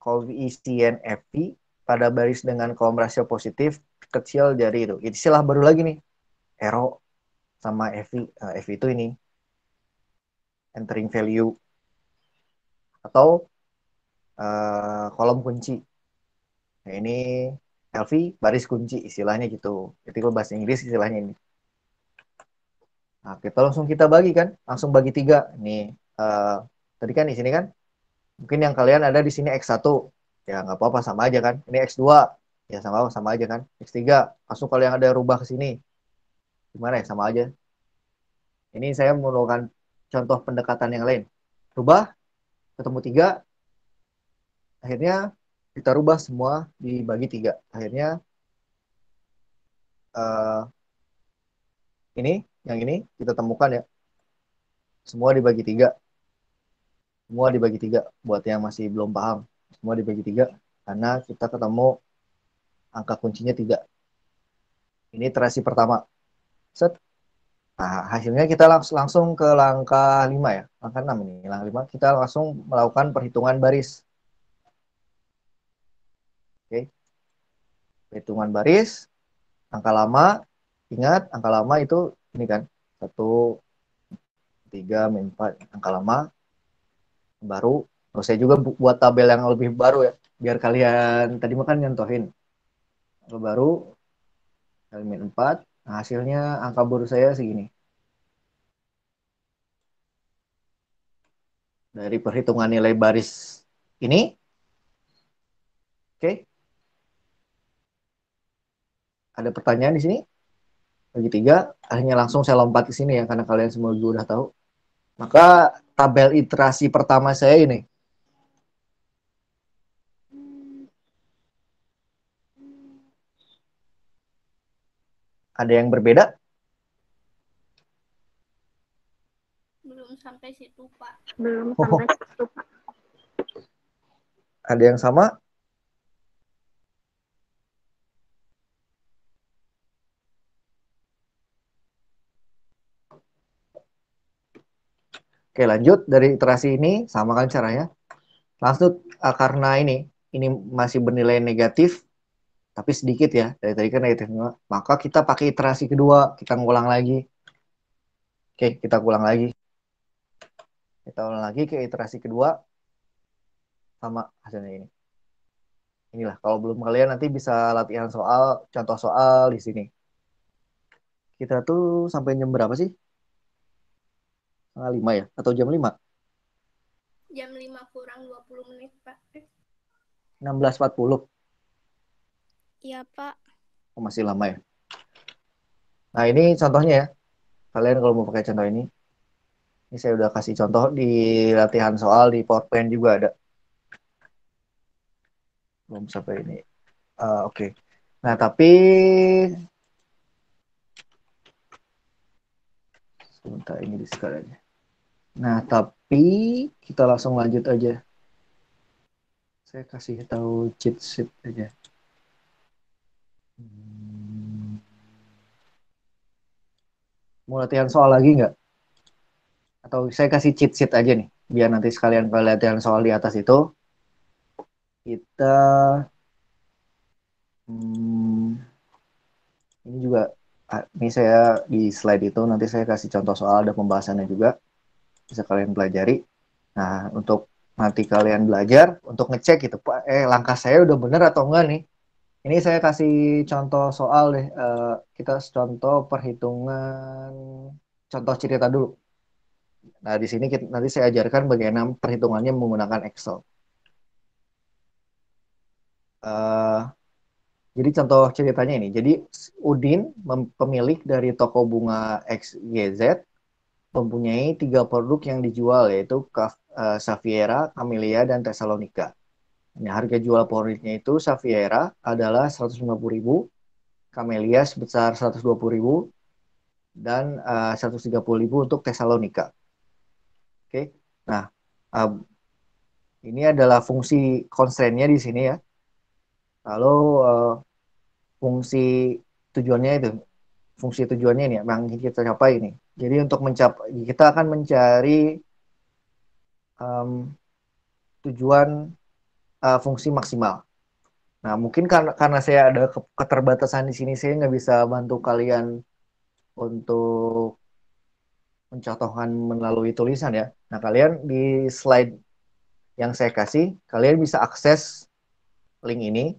koefisien FP pada baris dengan kolom rasio positif kecil dari itu istilah baru lagi nih Error sama EV uh, eh, EV itu ini entering value atau uh, kolom kunci nah, ini LV baris kunci istilahnya gitu jadi kalau bahasa Inggris istilahnya ini nah kita langsung kita bagi kan langsung bagi tiga nih uh, tadi kan di sini kan mungkin yang kalian ada di sini X1 ya nggak apa-apa sama aja kan ini X2 ya sama sama aja kan X3 langsung kalian ada rubah ke sini gimana ya sama aja ini saya menggunakan contoh pendekatan yang lain rubah ketemu tiga akhirnya kita rubah semua dibagi tiga akhirnya uh, ini yang ini kita temukan ya semua dibagi tiga semua dibagi tiga buat yang masih belum paham semua dibagi tiga karena kita ketemu angka kuncinya tiga ini terasi pertama set nah, hasilnya kita langsung langsung ke langkah 5 ya langkah 6 ini langkah 5 kita langsung melakukan perhitungan baris oke perhitungan baris angka lama ingat angka lama itu ini kan satu tiga empat angka lama baru terus saya juga buat tabel yang lebih baru ya biar kalian tadi makan nyentuhin baru elemen empat. Nah, hasilnya angka buruh saya segini. Dari perhitungan nilai baris ini, oke, ada pertanyaan di sini? Bagi tiga, akhirnya langsung saya lompat ke sini ya, karena kalian semua sudah tahu. Maka tabel iterasi pertama saya ini, Ada yang berbeda? Belum sampai situ, Pak. Belum oh. sampai oh. situ, Pak. Ada yang sama? Oke lanjut dari iterasi ini sama kan caranya. Langsung eh, karena ini ini masih bernilai negatif tapi sedikit ya dari tadi kan negatif semua maka kita pakai iterasi kedua kita ngulang lagi oke kita ulang lagi kita ulang lagi ke iterasi kedua sama hasilnya ini inilah kalau belum kalian nanti bisa latihan soal contoh soal di sini kita tuh sampai jam berapa sih setengah lima ya atau jam lima jam lima kurang 20 menit pak 16.40 Iya, Pak. Oh, masih lama ya? Nah, ini contohnya ya. Kalian kalau mau pakai contoh ini. Ini saya udah kasih contoh di latihan soal di PowerPoint juga ada. Belum sampai ini. Uh, Oke. Okay. Nah, tapi... Sebentar, ini di aja. Nah, tapi kita langsung lanjut aja. Saya kasih tahu cheat sheet aja. Mau latihan soal lagi nggak? Atau saya kasih cheat sheet aja nih, biar nanti sekalian kalau latihan soal di atas itu kita hmm, ini juga ah, ini saya di slide itu nanti saya kasih contoh soal ada pembahasannya juga bisa kalian pelajari. Nah untuk nanti kalian belajar untuk ngecek gitu pak eh langkah saya udah bener atau enggak nih ini saya kasih contoh soal deh. Uh, kita contoh perhitungan, contoh cerita dulu. Nah, di sini kita, nanti saya ajarkan bagaimana perhitungannya menggunakan Excel. Uh, jadi contoh ceritanya ini. Jadi Udin, pemilik dari toko bunga XYZ, mempunyai tiga produk yang dijual yaitu eh, Saviera, Camellia, dan Thessalonica Nah, harga jual favoritnya itu Saviera adalah 150.000, Camellia sebesar 120.000 dan eh, uh, 130.000 untuk Tesalonika. Oke. Okay? Nah, uh, ini adalah fungsi constraint-nya di sini ya. Lalu uh, fungsi tujuannya itu fungsi tujuannya ini yang kita capai ini. Jadi untuk mencapai kita akan mencari um, tujuan uh, fungsi maksimal. Nah, mungkin karena, karena saya ada keterbatasan di sini, saya nggak bisa bantu kalian untuk mencontohkan melalui tulisan ya. Nah, kalian di slide yang saya kasih, kalian bisa akses link ini,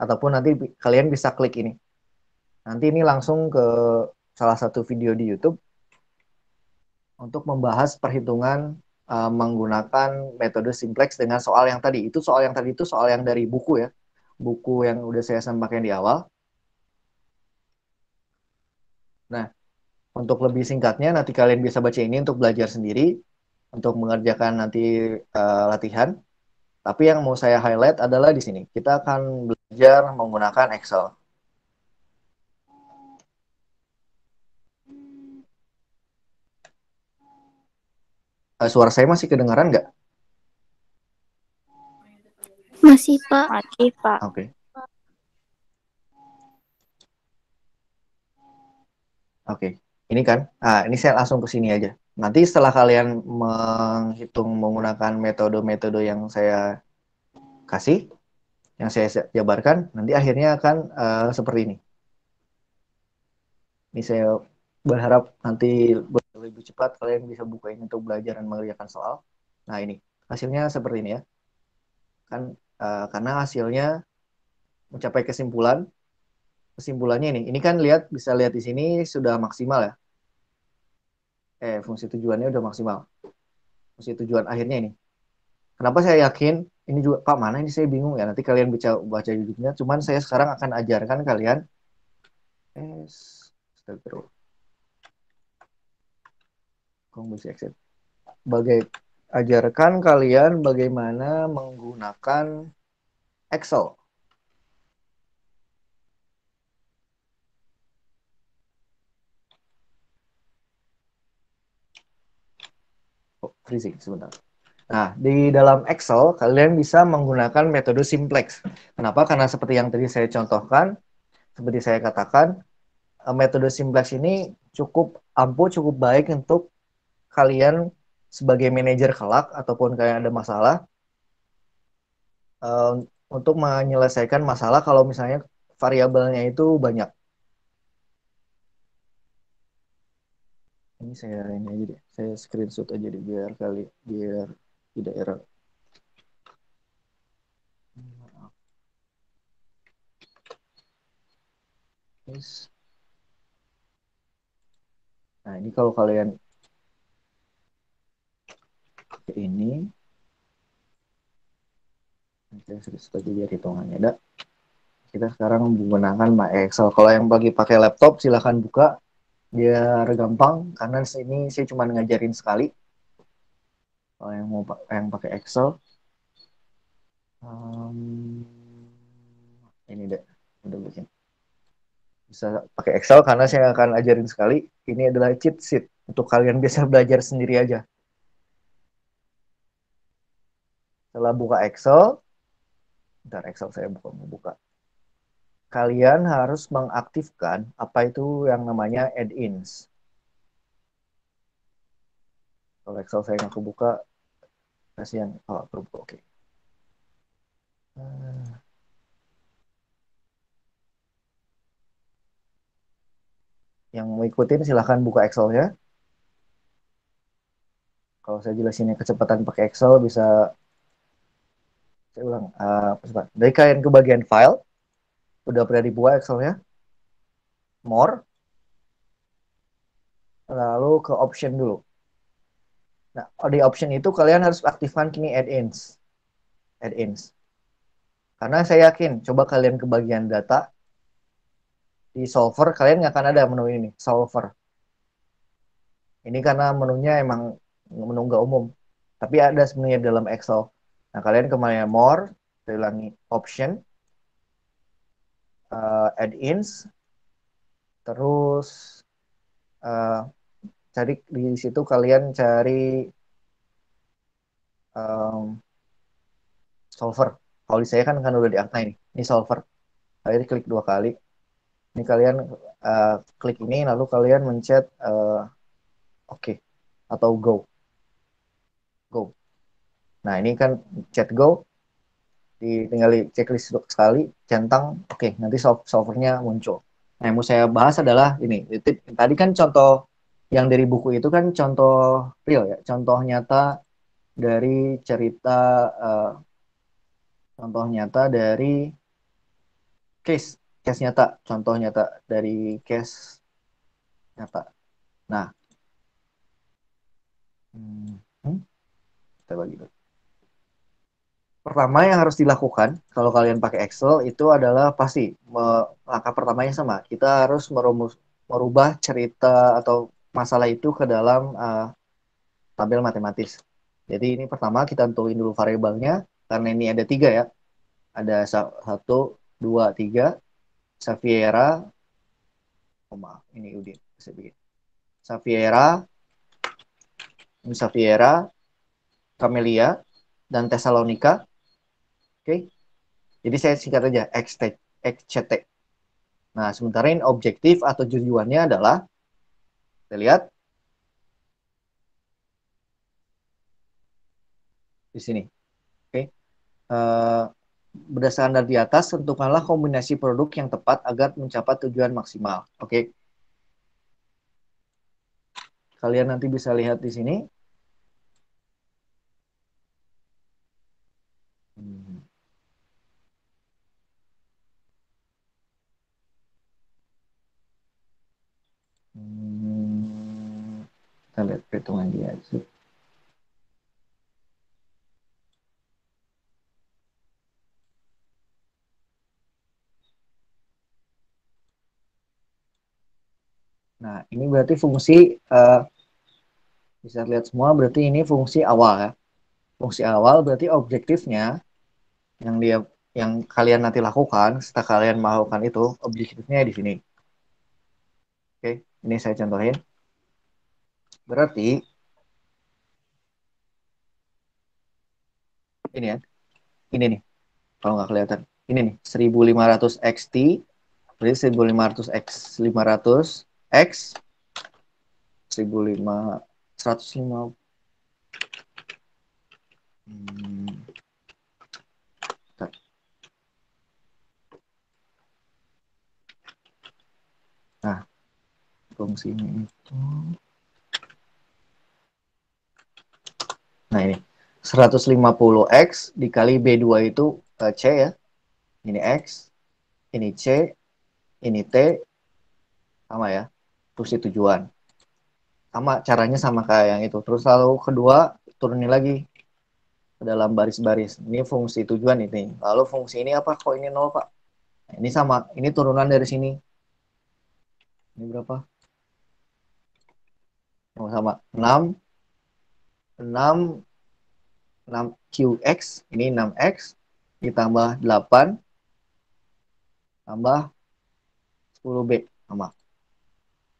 ataupun nanti kalian bisa klik ini. Nanti ini langsung ke salah satu video di YouTube untuk membahas perhitungan Eh, menggunakan metode simplex dengan soal yang tadi. Itu soal yang tadi itu soal yang dari buku ya. Buku yang udah saya sampaikan di awal. Nah, untuk lebih singkatnya nanti kalian bisa baca ini untuk belajar sendiri, untuk mengerjakan nanti uh, latihan. Tapi yang mau saya highlight adalah di sini. Kita akan belajar menggunakan Excel. Eh, suara saya masih kedengaran nggak? Masih, Pak. Masih, Pak. Oke. Okay. Oke, okay. ini kan. Ah, ini saya langsung ke sini aja. Nanti setelah kalian menghitung menggunakan metode-metode yang saya kasih, yang saya jabarkan, nanti akhirnya akan uh, seperti ini. Ini saya berharap nanti lebih cepat kalian bisa bukain untuk belajar dan mengerjakan soal. Nah ini hasilnya seperti ini ya. Kan uh, karena hasilnya mencapai kesimpulan. Kesimpulannya ini, ini kan lihat bisa lihat di sini sudah maksimal ya. Eh fungsi tujuannya udah maksimal. Fungsi tujuan akhirnya ini. Kenapa saya yakin ini juga Pak mana ini saya bingung ya. Nanti kalian baca baca judulnya Cuman saya sekarang akan ajarkan kalian. Eh, terus Konversi exit. Bagai ajarkan kalian bagaimana menggunakan Excel. Oh, freezing sebentar. Nah, di dalam Excel kalian bisa menggunakan metode simplex. Kenapa? Karena seperti yang tadi saya contohkan, seperti saya katakan, eh, metode simplex ini cukup ampuh, cukup baik untuk kalian sebagai manajer kelak ataupun kalian ada masalah uh, untuk menyelesaikan masalah kalau misalnya variabelnya itu banyak. Ini saya ini aja deh, saya screenshot aja deh biar kali biar tidak error. Nah, ini kalau kalian ini Oke, setuju biar hitungannya dah Kita sekarang menggunakan Excel. Kalau yang bagi pakai laptop silahkan buka. Biar gampang karena sini saya cuma ngajarin sekali. Kalau yang mau yang pakai Excel um, ini deh udah bikin bisa pakai Excel karena saya akan ajarin sekali. Ini adalah cheat sheet untuk kalian bisa belajar sendiri aja. setelah buka Excel, dan Excel saya buka mau buka. Kalian harus mengaktifkan apa itu yang namanya add-ins. Kalau Excel saya nggak kebuka, kasih yang oh, buka, oke. Okay. Eh, yang mau ikutin silahkan buka Excel ya. Kalau saya jelasinnya kecepatan pakai Excel bisa saya ulang uh, dari kalian ke bagian file udah pernah dibuat Excelnya more lalu ke option dulu nah oh, di option itu kalian harus aktifkan kini add-ins add-ins karena saya yakin coba kalian ke bagian data di solver kalian nggak akan ada menu ini solver ini karena menunya emang menu nggak umum tapi ada sebenarnya dalam Excel Nah, kalian kembali more, saya ulangi option, uh, add-ins, terus uh, cari di situ kalian cari um, solver. Kalau saya kan kan udah di Akta ini, solver. Kalian klik dua kali. Ini kalian uh, klik ini, lalu kalian mencet uh, Oke okay. atau Go. Go. Nah ini kan chat go tinggal di checklist sekali centang oke okay, nanti solvernya muncul. Nah yang mau saya bahas adalah ini tadi kan contoh yang dari buku itu kan contoh real ya contoh nyata dari cerita uh, contoh nyata dari case case nyata contoh nyata dari case nyata. Nah hmm, hmm kita bagi dulu pertama yang harus dilakukan kalau kalian pakai Excel itu adalah pasti langkah pertamanya sama kita harus merumus merubah cerita atau masalah itu ke dalam uh, tabel matematis. Jadi ini pertama kita tentuin dulu variabelnya karena ini ada tiga ya, ada satu, dua, tiga, Saviera, oh ini Udin saya bikin, Saviera, ini Saviera, Camelia, dan Tesalonika okay? jadi saya singkat aja XCT nah sementara ini objektif atau tujuannya adalah kita lihat di sini oke okay? uh, eh, berdasarkan dari atas tentukanlah kombinasi produk yang tepat agar mencapai tujuan maksimal oke okay? kalian nanti bisa lihat di sini kita lihat perhitungan dia aja Nah, ini berarti fungsi, uh, bisa lihat semua, berarti ini fungsi awal ya. Fungsi awal berarti objektifnya yang dia yang kalian nanti lakukan, setelah kalian melakukan itu, objektifnya di sini. Oke, ini saya contohin. Berarti ini ya. Ini nih. Kalau nggak kelihatan. Ini nih 1500 XT. Berarti 1500 X 500 X 1500 150 hmm. Nah, fungsinya itu Nah ini 150x dikali B2 itu uh, C ya. Ini X, ini C, ini T, sama ya. Terus tujuan. Sama, caranya sama kayak yang itu. Terus lalu kedua, turunin lagi ke dalam baris-baris. Ini fungsi tujuan ini. Lalu fungsi ini apa? Kok ini nol Pak? Nah, ini sama, ini turunan dari sini. Ini berapa? Sama-sama. 6, 6 6 QX ini 6X ditambah 8 tambah 10B sama.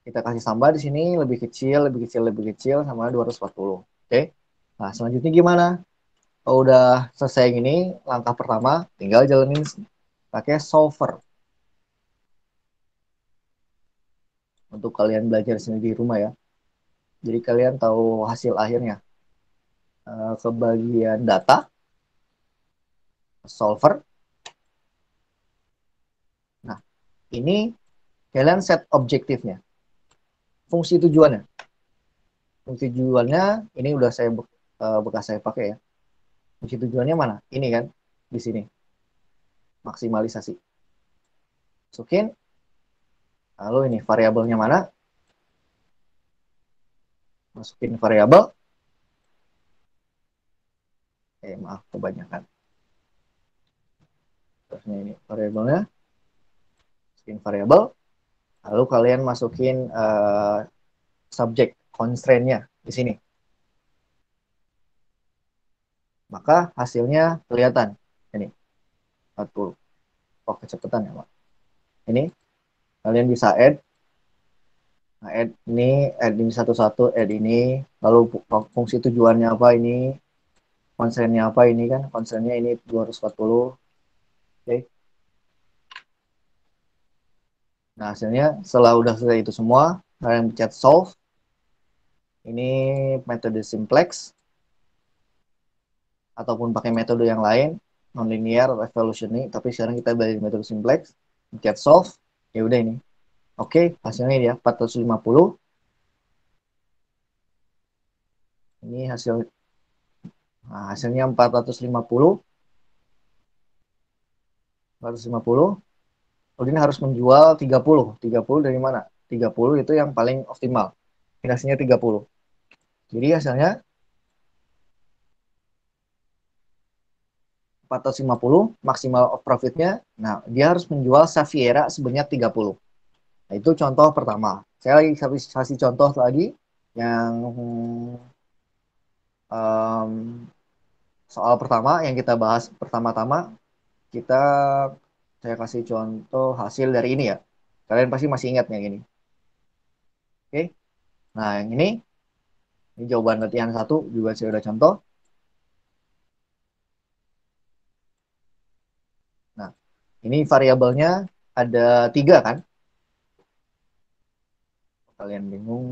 Kita kasih tambah di sini lebih kecil, lebih kecil, lebih kecil sama 240. Oke. Okay? Nah, selanjutnya gimana? Kalau udah selesai ini langkah pertama tinggal jalanin pakai solver. Untuk kalian belajar sendiri di rumah ya. Jadi kalian tahu hasil akhirnya. Eh, kebagian ke bagian data solver nah ini kalian set objektifnya fungsi tujuannya fungsi tujuannya ini udah saya eh, bekas saya pakai ya fungsi tujuannya mana ini kan di sini maksimalisasi masukin lalu ini variabelnya mana masukin variabel eh maaf kebanyakan terusnya ini variabelnya skin variable lalu kalian masukin uh, eh, subjek constraint-nya di sini maka hasilnya kelihatan ini satu oh kecepatan ya Pak ini kalian bisa add add ini add ini satu-satu add ini lalu fungsi tujuannya apa ini konsennya apa ini kan konsennya ini 240 oke okay. nah hasilnya setelah udah selesai itu semua kalian pencet solve ini metode simplex ataupun pakai metode yang lain nonlinear atau tapi sekarang kita balik metode simplex pencet solve ya udah ini oke okay, hasilnya ya 450 ini hasil Nah, hasilnya 450. 450. Udin harus menjual 30. 30 dari mana? 30 itu yang paling optimal. Minusnya 30. Jadi hasilnya 450 maksimal profitnya. Nah, dia harus menjual Safiera sebanyak 30. Nah, itu contoh pertama. Saya lagi kasih contoh lagi yang um, soal pertama yang kita bahas pertama-tama kita saya kasih contoh hasil dari ini ya. Kalian pasti masih ingat yang ini. Oke. Nah, yang ini ini jawaban latihan satu juga saya udah contoh. Nah, ini variabelnya ada tiga kan? Kalian bingung?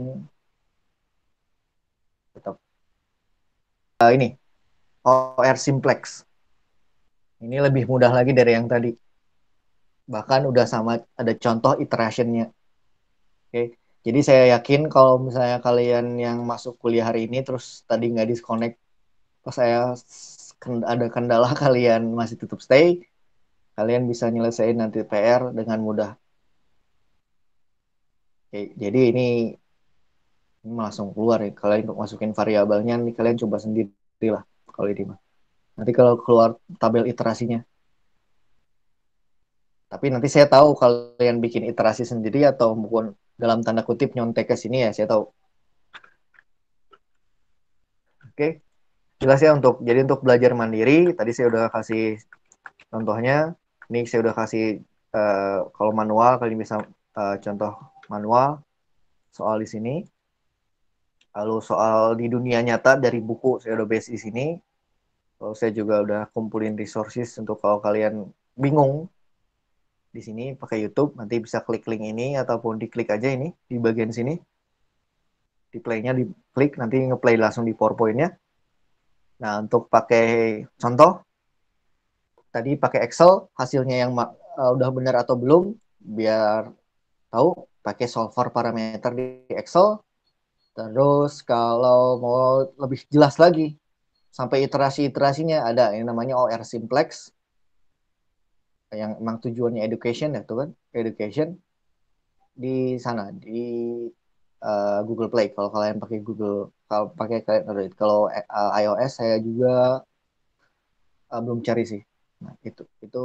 Tetap. Nah, ini OR simplex. Ini lebih mudah lagi dari yang tadi. Bahkan udah sama ada contoh iterationnya. Oke, okay. jadi saya yakin kalau misalnya kalian yang masuk kuliah hari ini terus tadi nggak disconnect, pas saya ada kendala kalian masih tutup stay, kalian bisa nyelesain nanti PR dengan mudah. Oke, okay. jadi ini, ini langsung keluar ya. Kalian untuk masukin variabelnya nih kalian coba sendiri lah kalau oh, ini iya, mah. Nanti kalau keluar tabel iterasinya. Tapi nanti saya tahu kalian bikin iterasi sendiri atau mungkin dalam tanda kutip nyontek ke sini ya, saya tahu. Oke. Jelas ya untuk jadi untuk belajar mandiri, tadi saya udah kasih contohnya. Ini saya udah kasih uh, kalau manual kalian bisa uh, contoh manual soal di sini. Lalu soal di dunia nyata dari buku saya udah base di sini. Kalau saya juga udah kumpulin resources untuk kalau kalian bingung di sini pakai YouTube, nanti bisa klik link ini ataupun diklik aja ini di bagian sini. Di play-nya klik nanti ngeplay langsung di PowerPoint-nya. Nah, untuk pakai contoh tadi pakai Excel, hasilnya yang uh, udah benar atau belum biar tahu pakai solver parameter di Excel. Terus kalau mau lebih jelas lagi sampai iterasi-iterasinya ada yang namanya OR simplex yang emang tujuannya education ya tuh kan education di sana di uh, Google Play kalau kalian pakai Google kalau pakai kalian Android kalau uh, iOS saya juga uh, belum cari sih nah itu itu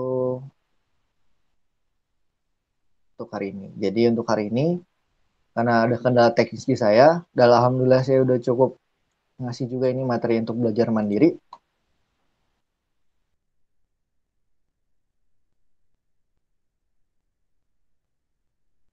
untuk hari ini jadi untuk hari ini karena ada kendala teknis di saya dan alhamdulillah saya udah cukup ngasih juga ini materi untuk belajar mandiri